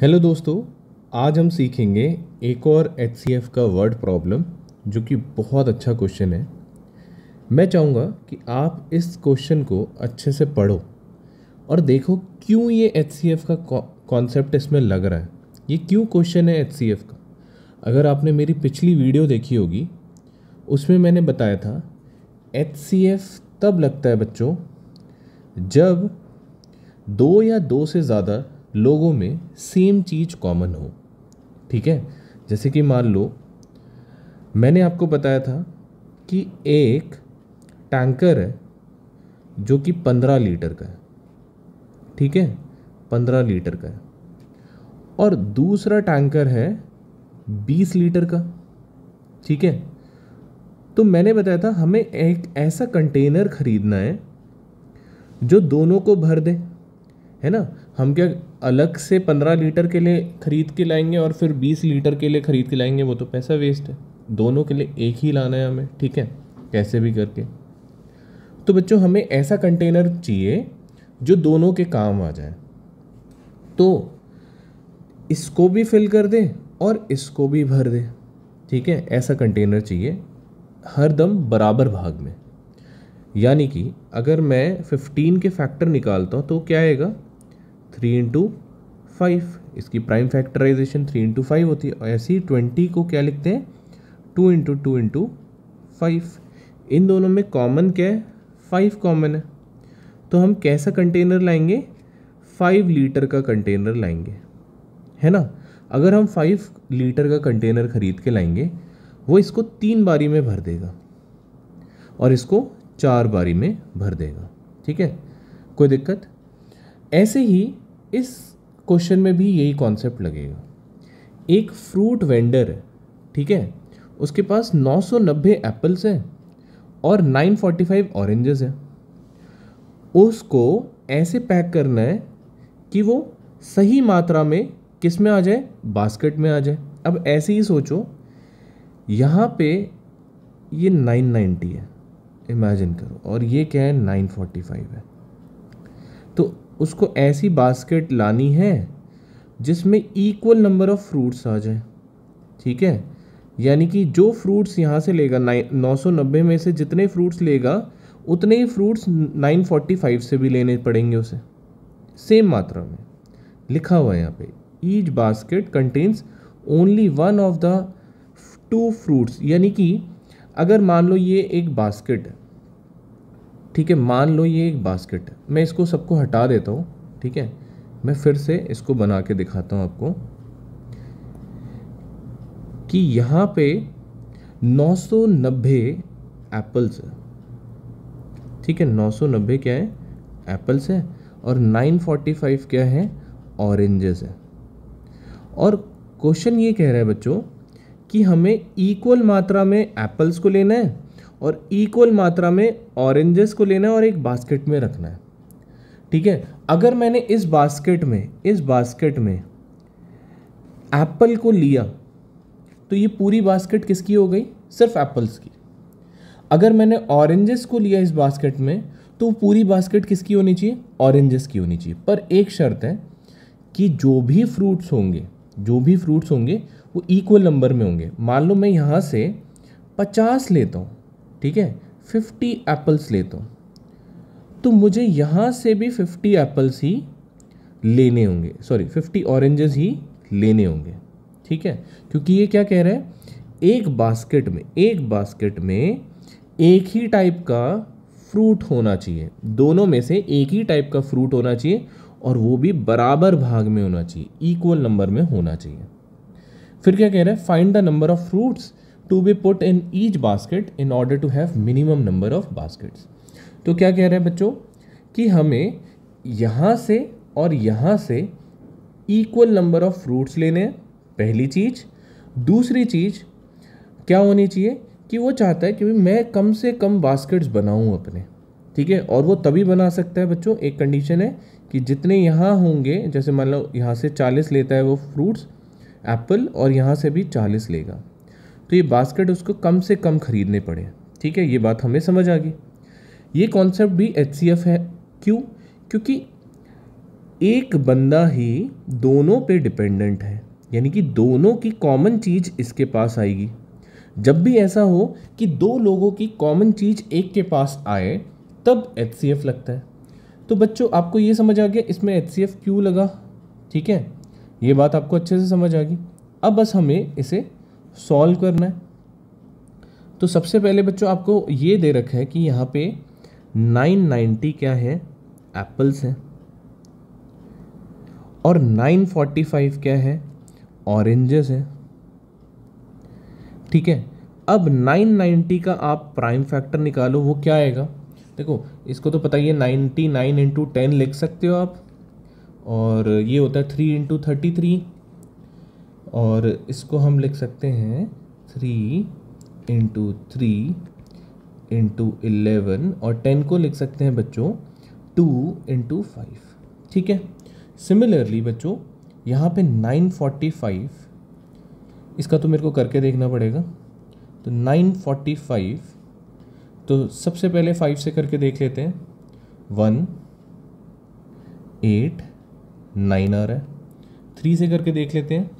hello दोस्तों आज हम सीखेंगे एक और एच का वर्ड प्रॉब्लम जो कि बहुत अच्छा क्वेश्चन है मैं चाहूँगा कि आप इस क्वेश्चन को अच्छे से पढ़ो और देखो क्यों ये एच का कॉन्सेप्ट इसमें लग रहा है ये क्यों क्वेश्चन है एच का अगर आपने मेरी पिछली वीडियो देखी होगी उसमें मैंने बताया था एच तब लगता है बच्चों जब दो या दो से ज़्यादा लोगों में सेम चीज़ कॉमन हो ठीक है जैसे कि मान लो मैंने आपको बताया था कि एक टैंकर है जो कि पंद्रह लीटर का है ठीक है पंद्रह लीटर का है और दूसरा टैंकर है बीस लीटर का ठीक है तो मैंने बताया था हमें एक ऐसा कंटेनर ख़रीदना है जो दोनों को भर दे है ना हम क्या अलग से पंद्रह लीटर के लिए ख़रीद के लाएंगे और फिर बीस लीटर के लिए ख़रीद के लाएंगे वो तो पैसा वेस्ट है दोनों के लिए एक ही लाना है हमें ठीक है कैसे भी करके तो बच्चों हमें ऐसा कंटेनर चाहिए जो दोनों के काम आ जाए तो इसको भी फिल कर दे और इसको भी भर दे ठीक है ऐसा कंटेनर चाहिए हर दम बराबर भाग में यानी कि अगर मैं 15 के फैक्टर निकालता हूँ तो क्या आएगा थ्री इंटू फाइव इसकी prime factorization three into five होती है ऐसे ही ट्वेंटी को क्या लिखते हैं two into two into five इन दोनों में कॉमन क्या है फाइव कॉमन है तो हम कैसा कंटेनर लाएंगे फाइव लीटर का कंटेनर लाएंगे है ना अगर हम फाइव लीटर का कंटेनर ख़रीद के लाएंगे वो इसको तीन बारी में भर देगा और इसको चार बारी में भर देगा ठीक है कोई दिक्कत ऐसे ही इस क्वेश्चन में भी यही कॉन्सेप्ट लगेगा एक फ्रूट वेंडर है ठीक है उसके पास 990 एप्पल्स हैं और 945 ऑरेंजेस हैं उसको ऐसे पैक करना है कि वो सही मात्रा में किस में आ जाए बास्केट में आ जाए अब ऐसे ही सोचो यहाँ पे ये 990 है इमेजिन करो और ये क्या है 945 है उसको ऐसी बास्केट लानी है जिसमें इक्वल नंबर ऑफ़ फ्रूट्स आ जाए ठीक है यानी कि जो फ्रूट्स यहाँ से लेगा नाइन नौ सौ नब्बे में से जितने फ्रूट्स लेगा उतने ही फ्रूट्स नाइन फोर्टी फाइव से भी लेने पड़ेंगे उसे सेम मात्रा में लिखा हुआ है यहाँ पे each basket contains only one of the two fruits यानी कि अगर मान लो ये एक बास्केट है ठीक है मान लो ये एक बास्केट है मैं इसको सबको हटा देता हूँ ठीक है मैं फिर से इसको बना के दिखाता हूँ आपको कि यहाँ पे 990 एप्पल्स है ठीक है 990 क्या है एप्पल्स है और 945 क्या है ऑरेंजेस है और क्वेश्चन ये कह रहा है बच्चों कि हमें इक्वल मात्रा में एप्पल्स को लेना है और इक्वल मात्रा में ऑरेंजेस को लेना है और एक बास्केट में रखना है ठीक है अगर मैंने इस बास्केट में इस बास्केट में एप्पल को लिया तो ये पूरी बास्केट किसकी हो गई सिर्फ एप्पल्स की अगर मैंने ऑरेंजेस को लिया इस बास्केट में तो पूरी बास्केट किसकी होनी चाहिए ऑरेंजेस की होनी चाहिए पर एक शर्त है कि जो भी फ्रूट्स होंगे जो भी फ्रूट्स होंगे वो इक्वल नंबर में होंगे मान लो मैं यहाँ से पचास लेता हूँ ठीक है फिफ्टी एप्पल्स ले दो तो।, तो मुझे यहाँ से भी फिफ्टी एप्पल्स ही लेने होंगे सॉरी फिफ्टी ऑरेंजेस ही लेने होंगे ठीक है क्योंकि ये क्या कह रहे हैं एक बास्केट में एक बास्केट में एक ही टाइप का फ्रूट होना चाहिए दोनों में से एक ही टाइप का फ्रूट होना चाहिए और वो भी बराबर भाग में होना चाहिए इक्वल नंबर में होना चाहिए फिर क्या कह रहे हैं find the number of fruits to be put in each basket in order to have minimum number of baskets तो क्या कह रहे हैं बच्चों कि हमें यहाँ से और यहाँ से इक्वल नंबर ऑफ फ्रूट्स लेने हैं पहली चीज़ दूसरी चीज़ क्या होनी चाहिए कि वो चाहता है कि मैं कम से कम बास्केट्स बनाऊँ अपने ठीक है और वो तभी बना सकता है बच्चों एक कंडीशन है कि जितने यहाँ होंगे जैसे मान लो यहाँ से चालीस लेता है वो फ्रूट्स एप्पल और यहाँ से भी चालीस लेगा तो ये बास्केट उसको कम से कम खरीदने पड़े ठीक है ये बात हमें समझ आ गई ये कॉन्सेप्ट भी एच है क्यों क्योंकि एक बंदा ही दोनों पे डिपेंडेंट है यानी कि दोनों की कॉमन चीज़ इसके पास आएगी जब भी ऐसा हो कि दो लोगों की कॉमन चीज़ एक के पास आए तब एच लगता है तो बच्चों आपको ये समझ आ गया इसमें एच क्यों लगा ठीक है ये बात आपको अच्छे से समझ आ गई अब बस हमें इसे सॉल्व करना है तो सबसे पहले बच्चों आपको ये दे रखा है कि यहाँ पे 990 क्या है एप्पल्स हैं और 945 क्या है ऑरेंजेस हैं ठीक है अब 990 का आप प्राइम फैक्टर निकालो वो क्या आएगा देखो इसको तो पता ही है नाइन्टी नाइन इंटू टेन लिख सकते हो आप और ये होता है थ्री इंटू थर्टी थ्री और इसको हम लिख सकते हैं three into three into eleven और टेन को लिख सकते हैं बच्चों टू इंटू फाइव ठीक है सिमिलरली बच्चों यहाँ पे नाइन फोर्टी फाइव इसका तो मेरे को करके देखना पड़ेगा तो नाइन फोर्टी फाइव तो सबसे पहले फाइव से करके देख लेते हैं वन एट नाइन आ रहा है थ्री से करके देख लेते हैं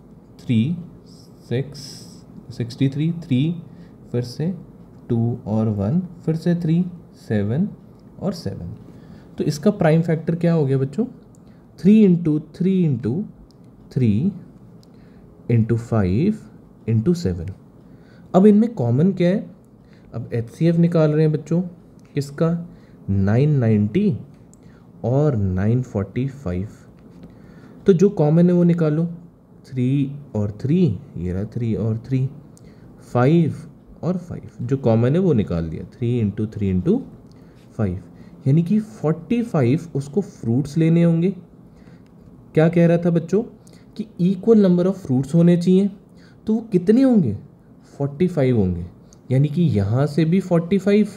three six sixty three three फिर से टू और वन फिर से थ्री सेवन और सेवन तो इसका प्राइम फैक्टर क्या हो गया बच्चों three into three into three into five into seven अब इनमें कॉमन क्या है अब एच सी एफ निकाल रहे हैं बच्चों किसका नाइन नाइन्टी और नाइन फोर्टी फाइव तो जो कॉमन है वो निकालो थ्री और थ्री ये रहा थ्री और थ्री फाइव और फाइव जो कॉमन है वो निकाल दिया three into three into five यानी कि फोर्टी फाइव उसको फ्रूट्स लेने होंगे क्या कह रहा था बच्चों कि इक्वल नंबर ऑफ़ फ्रूट्स होने चाहिए तो वो कितने होंगे फोर्टी फाइव होंगे यानी कि यहाँ से भी फोर्टी फाइव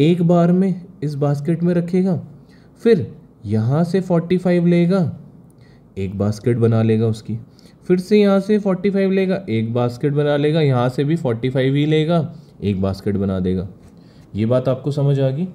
एक बार में इस बास्केट में रखेगा फिर यहाँ से फोर्टी फाइव लेगा एक बास्केट बना लेगा उसकी फिर से यहाँ से 45 लेगा एक बास्केट बना लेगा यहाँ से भी 45 ही लेगा एक बास्केट बना देगा ये बात आपको समझ आ गई